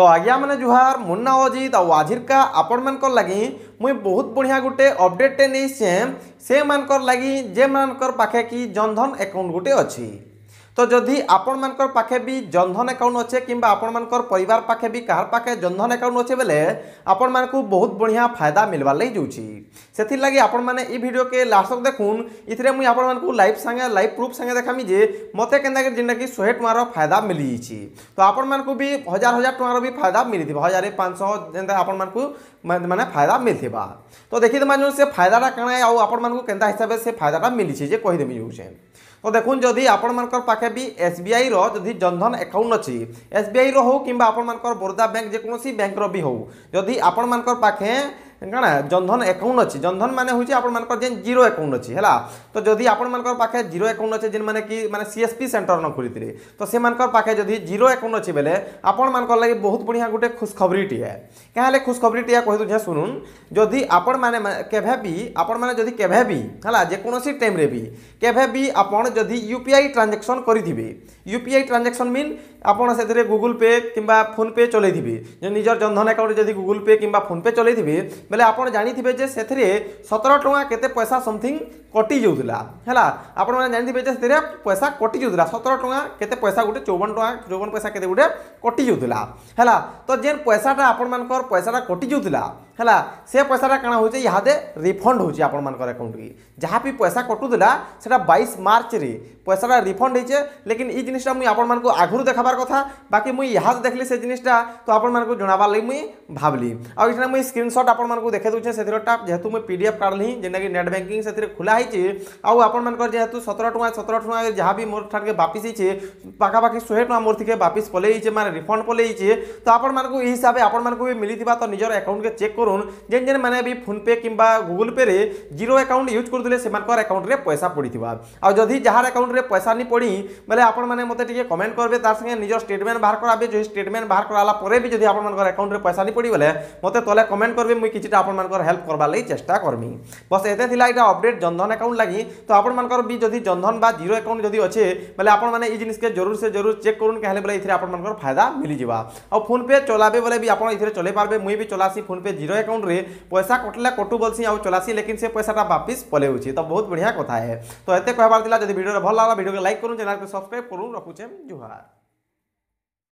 তো ଆଜ୍ଞା ମାନେ ଜୁହାର ମୁନା ଅଜି ଆଉ ଆଜିର୍କା ଆପଣମାନଙ୍କର ଲାଗି ମୁଇଁ ବହୁତ ବଢ଼ିଆ ଗୋଟେ ଅପଡ଼େଟ୍ଟେ ନେଇଛେଁ ସେମାନଙ୍କର ଲାଗି ଯେମାନଙ୍କର ପାଖେ କି ଜନଧନ ଆକାଉଣ୍ଟ ଗୋଟେ ଅଛି তো যদি আপনার পাখে বি জনধন একাউন্ট অছে কিংবা আপনার পরিবার পাখে বি কাহার পাখে জনধন একাউন্ট অছে বেলে আপনার বহুত বড়িয়া ফায়দা মিলবার লাগে যাচ্ছি সেথির লাগে আপনার এই ভিডিওকে লাস্ট তক দেখুন ইথিরে মুই আপনার লাইভ সাংে লাইভ প্রুফ সাংে দেখামি যে মতো কেন্দাকি যেটাকি শহে টাকার ফায়দা মিলিছি তো আপনার বি হাজার হাজার টাকার বি ফায়দা মিলিথিব হাজার পাঁচশহ যেটা আপনার মানে ফায়দা মিলিথিবা তো দেখি দেবা যে সে ফায়দাটা কাଣା আপনার কেন্দা হিসাবে সে ফায়দাটা মিলিছে যে কহিদেমি যাচ্ছে তো দেখুন যদি আপনার পাখে বি এসবিআই র যদি জনধন একাউন্ট অছি এসবিআই র হো কিংবা আপনার বরোদা ব্যাঙ্ক যেকোন ব্যাঙ্কর বি হো যদি আপনার পাখে କାଣା ଜନଧନ ଏକାଉଣ୍ଟ ଅଛି ଜନଧନ ମାନେ ହେଉଛି ଆପଣମାନଙ୍କର ଯେନ୍ ଜିରୋ ଏକାଉଣ୍ଟ ଅଛି ହେଲା ତ ଯଦି ଆପଣମାନଙ୍କର ପାଖେ ଜିରୋ ଏକାଉଣ୍ଟ ଅଛି ଯେନ୍ମାନେ କି ମାନେ ସିଏସ୍ପି ସେଣ୍ଟର ନ ଖୋଲିଥିଲେ ତ ସେମାନଙ୍କର ପାଖେ ଯଦି ଜିରୋ ଏକାଉଣ୍ଟ ଅଛି ବେଲେ ଆପଣମାନଙ୍କର ଲାଗି ବହୁତ ବଢ଼ିଆ ଗୋଟେ ଖୁସଖବରିଟିଏ କାଁ ହେଲେ ଖୁସଖବରିଟିଏ କହିଦେଉଛେ ଶୁଣୁନ୍ ଯଦି ଆପଣମାନେ କେଭେ ବି ଆପଣମାନେ ଯଦି କେଭେ ବି ହେଲା ଯେକୌଣସି ଟାଇମ୍ରେ ବି କେଭେ ବି ଆପଣ ଯଦି ୟୁ ପି ଆଇ ଟ୍ରାଞ୍ଜାକ୍ସନ୍ କରିଥିବେ U P I transaction mean ଆପଣ ସେଥିରେ ଗୁଗୁଲ୍ ପେ କିମ୍ବା ଫୋନ୍ପେ ଚଲାଇଥିବେ ନିଜର ଜନଧନ ଆକାଉଣ୍ଟରେ ଯଦି ଗୁଗୁଲ୍ ପେ କିମ୍ବା ଫୋନ୍ପେ ଚଲାଇଥିବେ ବେଲେ ଆପଣ ଜାଣିଥିବେ ଯେ ସେଥିରେ ସତର ଟଙ୍କା କେତେ ପଇସା ସମଥିଙ୍ଗ କଟିଯାଉଥିଲା ହେଲା ଆପଣମାନେ ଜାଣିଥିବେ ଯେ ସେଥିରେ ପଇସା କଟିଯାଉଥିଲା ସତର ଟଙ୍କା କେତେ ପଇସା ଗୋଟେ ଚଉବନ ଟଙ୍କା ଚଉବନ ପଇସା କେତେ ଗୋଟେ କଟିଯାଉଥିଲା ହେଲା ତ ଯେନ୍ ପଇସାଟା ଆପଣମାନଙ୍କର ପଇସାଟା କଟିଯାଉଥିଲା ହେଲା ସେ ପଇସାଟା କାଣା ହେଉଛି ଇହାଦେ ରିଫଣ୍ଡ ହେଉଛି ଆପଣମାନଙ୍କର ଆକାଉଣ୍ଟକି ଯାହା ବି ପଇସା କଟୁଥିଲା ସେଟା ବାଇଶ ମାର୍ଚ୍ଚରେ ପଇସାଟା ରିଫଣ୍ଡ ହେଇଛେ ଲେକିନ୍ ଇ ଜିନିଷଟା ମୁଇଁ ଆପଣମାନଙ୍କୁ ଆଗରୁ দেখাবার কথা বাকি মুই ইহাদে দেখলি সে জিনিসটা তো আপনার জনাবার লাগে মুই ভাবলি আর এটা মুই স্ক্রিনশট আপনার ଆପଣଙ୍କୁ ଦେଖାଇ ଦେଉଛେ ସେଥିର ଟାପ୍ ଯେହେତୁ ମୁଁ ପି ଡି ଏଫ୍ କାର୍ଡ଼ ହିଁ ଯେନ୍ଟାକି ନେଟ୍ ବ୍ୟାଙ୍କିଂ ସେଥିରେ ଖୋଲା ହେଇଛି ଆଉ ଆପଣମାନଙ୍କର ଯେହେତୁ ସତର ଟଙ୍କା ସତର ଟଙ୍କା ଯାହା ବି ମୋର ଠାକେ ବାପିସ୍ ହେଇଛେ ପାଖାପାଖି ଶହେ ଟଙ୍କା ମୋର ଟିକେ ବାପିସ୍ ପଲେଇଛେ ମାନେ ରିଫଣ୍ଡ ପଲେଇଛେ ତ ଆପଣମାନଙ୍କୁ ଏହି ହିସାବରେ ଆପଣମାନଙ୍କୁ ବି ମିଳିଥିବା ତ ନିଜର ଆକାଉଣ୍ଟକେ ଚେକ୍ କରୁନ୍ ଯେନ୍ ଯେନ୍ ମାନେ ବି ଫୋନ୍ପେ କିମ୍ବା ଗୁଗୁଲ୍ ପେରେ ଜିରୋ ଆକାଉଣ୍ଟ ୟୁଜ୍ କରୁଥିଲେ ସେମାନଙ୍କର ଆକାଉଣ୍ଟରେ ପଇସା ପଡ଼ିଥିବା ଆଉ ଯଦି ଯାହାର ଆକାଉଣ୍ଟରେ ପଇସା ନି ପଡ଼ି ବୋଲେ ଆପଣମାନେ ମୋତେ ଟିକେ କମେଣ୍ଟ କରିବେ ତାର ସାଙ୍ଗେ ନିଜ ଷ୍ଟେଟମେଣ୍ଟ ବାହାର କରାବେ ଯଦି ଷ୍ଟେଟମେଣ୍ଟ ବାହାର କରାଲା ପରେ ବି ଯଦି ଆପଣମାନଙ୍କର ଆକାଉଣ୍ଟରେ ପଇସା ନି ପଡ଼ି ବୋଲେ ମୋତେ ତଲେ କମେଣ୍ଟ କରିବେ ମୁଇଁ କିଛି নিশ্চিত আপনার হেল্প করবার লাগে চেষ্টা করমি বস এতে লা এটা অপডেট জনধন একাউন্ট লাগি তো আপনার বি যদি জনধন বা জিরো একাউন্ট যদি অছে বেলে আপনার এই জিনিসকে জরুর সে জরুর চেক করুন কাহলে বেলে এর আপনার ফায়দা মিলিযা আর ফোনপে চলাবে বেলে বি আপনার এর চলাই পারবে মুই বি চলাসি ফোনপে জিরো একাউন্টে পয়সা কটলে কটু বলছি আর চলাসি লেকিন সে পয়সাটা বাপিস পলাউছি তো বহুত বঢ়িয়া কথা হে তো এতে কহবার লা যদি ভিডিওটা ভাল লাগলা ভিডিওকে লাইক করুন চ্যানেলকে সবসক্রাইব করুন রাখুছে জুহার